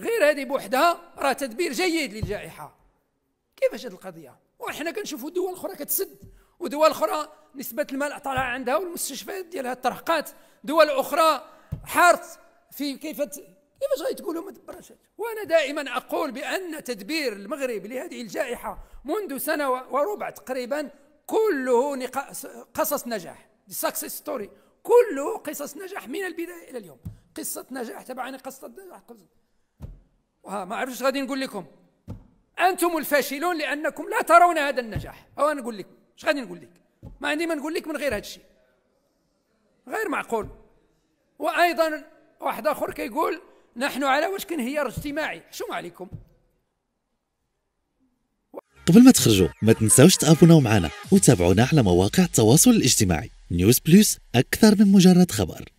غير هذه بوحدها راه تدبير جيد للجائحه كيفاش هذه القضيه وحنا كنشوفوا دول اخرى كتسد ودول اخرى نسبه المال طالعه عندها والمستشفيات ديالها ترهقات دول اخرى حارت في كيف كيفاش غيتقولوا ما دبرش وانا دائما اقول بان تدبير المغرب لهذه الجائحه منذ سنه وربع تقريبا كله قصص نجاح سكسس ستوري كله قصص نجاح من البدايه الى اليوم قصه نجاح تبعني قصه نجاح قصة ما عرفتش غادي نقول لكم انتم الفاشلون لانكم لا ترون هذا النجاح او انا نقول لك اش غادي نقول لك ما عندي ما نقول لك من غير هذا الشيء غير معقول وايضا واحد اخر كيقول نحن على وشك انهيار اجتماعي شو عليكم قبل ما تخرجوا ما تنساوش تابوناو معنا وتابعونا على مواقع التواصل الاجتماعي نيوز بلس اكثر من مجرد خبر